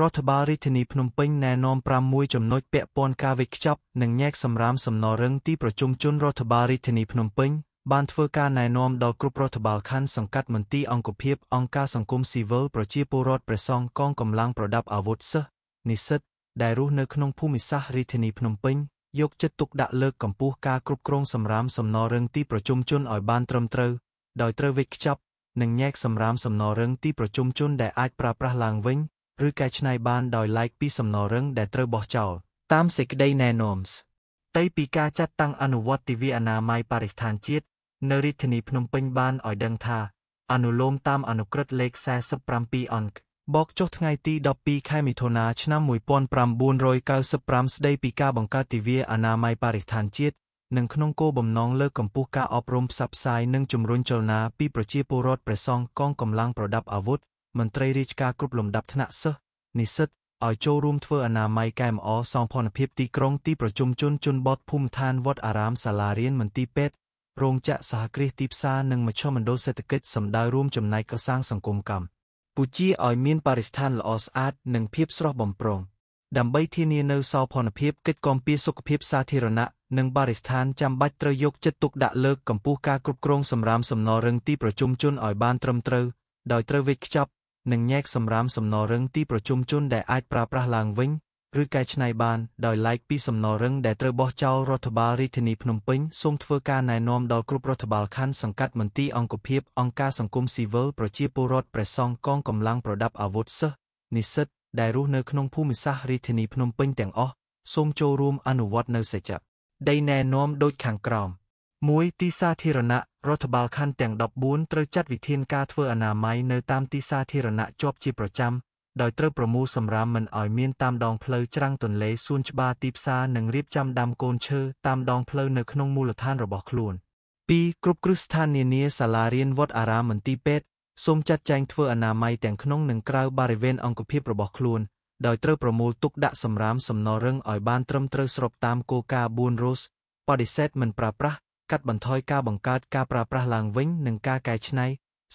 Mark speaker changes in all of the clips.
Speaker 1: រដ្ឋបាលរាជធានីភ្នំពេញណែនាំ6ចំណុចពាក់ព័ន្ធការវេចខ្ចប់និងញែកសម្រាមសំណរឹងទីប្រជុំជនរដ្ឋបាលរាជធានីភ្នំពេញបានធ្វើការណែនាំដល់គ្រប់រដ្ឋបាលខណ្ឌសង្កាត់មន្ទីរអង្គភាពអង្គការសង្គមស៊ីវិលប្រជាពលរដ្ឋប្រសង់កងកម្លាំងប្រដាប់អាវុធសិស្សនិស្សិតដែលរស់នៅក្នុងភូមិសាស្ត្ររាជធានីភ្នំពេញយកចិត្តទុកដាក់លើកកម្ពស់ការគ្រប់គ្រងសម្រាមសំណរឹងទីប្រជុំជនឲ្យបានត្រឹមត្រូវដោយត្រូវវេចខ្ចប់និងញែកសម្រាមសំណរឹងទីប្រជុំជនដែលអាចប្រើប្រាស់ឡើងវិញឬកែច្នៃបានដោយឡែកពីសំណរឹងដែលត្រូវបោះចោលតាមសេចក្តីណែនាំស្តីពីការចាត់តាំងអនុវត្តទិវាអនាម័យបរិស្ថានជាតិនៅរាជធានីភ្នំពេញ បានឲ្យដឹងថាអនុលោមតាមអនុក្រឹត្យលេខ47អង្គបក ចុះថ្ងៃទី12ខែមិថុនាឆ្នាំ1995ស្តីពីការបង្កើតទិវាអនាម័យបរិស្ថានជាតិនិងក្នុងគោលបំណងលើកកម្ពស់ការអប់រំផ្សព្វផ្សាយនិងជំរុញចលនាពីប្រជាពលរដ្ឋប្រសង់កងកម្លាំងប្រដាប់អាវុធមន្ត្រីរាជការគ្រប់លំដាប់ថ្នាក់សិស្សនិស្សិតឲ្យចូលរួមធ្វើអនាម័យកែលម្អសងផនភាពទីក្រុងទីប្រជុំជន ជនបទភូមិឋានវត្តអារាម សាលារៀនមន្ទីរពេទ្យរោងចក្រសហគ្រាសទីផ្សារនិងមជ្ឈមណ្ឌលសេដ្ឋកិច្ចសម្ដៅរួមចំណែកកសាងសង្គមកម្ពុជាឲ្យមានបរិស្ថានល្អស្អាតនិងភាពស្រស់បំព្រងដើម្បីធានានូវសោភ័ណភាពកិច្ចគាំពារសុខភាពសាធារណៈនិង បរិស្ថានចាំបាច់ត្រូវយក ចិត្តទុកដាក់លើកកម្ពស់ការគ្រប់គ្រងសម្រាមសំណល់រឹងទីប្រជុំជនឲ្យបាន ត្រឹមត្រូវដោយត្រូវវេចខ្ចប់និងញែកសម្រាមសំណរឹងទីប្រជុំជនដែលអាចប្រើប្រាស់ឡើងវិញឬកែច្នៃបានដោយឡែកពីសំណរឹងដែលត្រូវបោះចោលរដ្ឋបាលរាជធានីភ្នំពេញសូមធ្វើការណែនាំដល់គ្រប់រដ្ឋបាលខណ្ឌសង្កាត់មន្ទីរអង្គភាពអង្គការសង្គមស៊ីវិលប្រជាពលរដ្ឋព្រះសង្ឃកងកម្លាំងប្រដាប់អាវុធសិស្សនិស្សិតដែលរស់នៅក្នុងភូមិសាស្ត្ររាជធានីភ្នំពេញទាំងអស់សូមចូលរួមអនុវត្តនៅសេចក្តីណែនាំដូចខាងក្រោម។ 1. ទីសាធារណៈរដ្ឋបាលខណ្ឌទាំង14ត្រូវចាត់វិធានការធ្វើអនាម័យនៅតាមទីសាធារណៈជាប់ជាប្រចាំដោយត្រូវប្រមូលសម្រាមមិនឲ្យមានតាមដងផ្លូវច្រាំងទន្លេសួនច្បារទីផ្សារនិងរៀបចំដាំកូនឈើតាមដងផ្លូវនៅក្នុងមូលដ្ឋានរបស់ខ្លួន។2គ្រប់គ្រឹះស្ថាននានាសាលារៀនវត្តអារាមមន្ទីរពេទ្យសូមចាត់ចែងធ្វើអនាម័យទាំងក្នុងនិងក្រៅបរិវេណអង្គភាពរបស់ខ្លួនដោយត្រូវប្រមូលទុកដាក់សម្រាមសំណរឹងឲ្យបានត្រឹមត្រូវស្របតាមគោលការណ៍4រស់បដិសេធមិនប្រើប្រាស់កាត់បន្ថយការបង្កើតការប្រើប្រាស់ឡើងវិញនិងការកែច្នៃ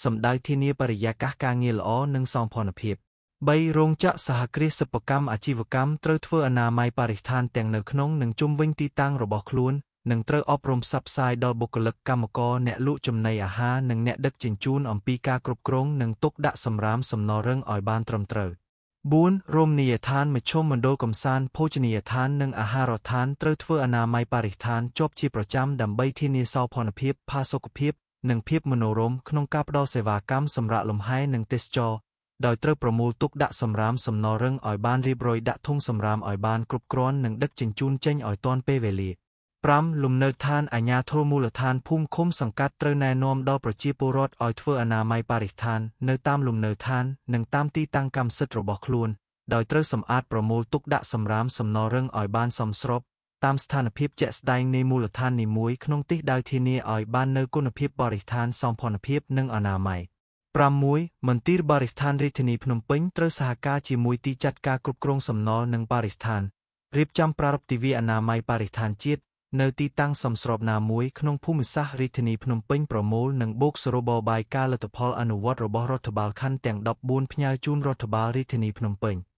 Speaker 1: សម្ដៅធានាបរិយាកាសការងារល្អនិងសោភ័ណភាព3រោងចក្រសហគ្រាសសិប្បកម្មអាជីវកម្មត្រូវធ្វើអនាម័យបរិស្ថានទាំងនៅក្នុងនិងជុំវិញទីតាំងរបស់ខ្លួននិងត្រូវអប់រំផ្សព្វផ្សាយដល់បុគ្គលិកកម្មករអ្នកលក់ចំណីអាហារនិងអ្នកដឹកជញ្ជូន អំពីការគ្រប់គ្រងនិងទុកដាក់សម្រាមសំណរឹងឲ្យបានត្រឹមត្រូវ។ 4. រមណីយដ្ឋានមជ្ឈមណ្ឌលកម្សាន្តភោជនីយដ្ឋាននិងអាហារដ្ឋានត្រូវធ្វើអនាម័យបរិស្ថានជាប់ជាប្រចាំដើម្បីធានាសោភ័ណភាពផាសុកភាពនិងភាពមនោរម្យក្នុងការផ្តល់សេវាកម្មសម្រាកលំហែនិងទេសចរណ៍ដោយត្រូវប្រមូលទុកដាក់សំរាមសំណល់រឹងឱ្យបានរៀបរយដាក់ធុងសំរាមឱ្យបានគ្រប់គ្រាន់និងដឹកជញ្ជូនចេញឱ្យទាន់ពេលវេលា។ 5. លំនៅឋានអាជ្ញាធរមូលដ្ឋានភូមិឃុំសង្កាត់ត្រូវណែនាំដល់ប្រជាពលរដ្ឋឲ្យធ្វើអនាម័យបរិស្ថាននៅតាមលំនៅឋាននិងតាមទីតាំងកម្មសិទ្ធិរបស់ខ្លួន ដោយត្រូវសម្អាតប្រមូលទុកដាក់សម្រាមសំណរឹងឲ្យបានសមស្រប តាមស្ថានភាពជាក់ស្ដែងនៃមូលដ្ឋាននីមួយក្នុងទិសដៅធានាឲ្យបាននូវគុណភាពបរិស្ថានសម្ផនភាពនិងអនាម័យ6មន្ទីរបរិស្ថានរាជធានីភ្នំពេញត្រូវសហការជាមួយទីចាត់ការគ្រប់គ្រងសំណល់និងបរិស្ថានរៀបចំប្រារព្ធទិវាអនាម័យបរិស្ថានជាតិនៅទីតាំងសមស្របណាមួយក្នុងភូមិសាស្ត្ររាជធានីភ្នំពេញប្រមូលនិងបូកសរុបបាយការណ៍លទ្ធផលអនុវត្តរបស់រដ្ឋបាលខណ្ឌទាំង14ផ្ញើជូនរដ្ឋបាលរាជធានីភ្នំពេញ។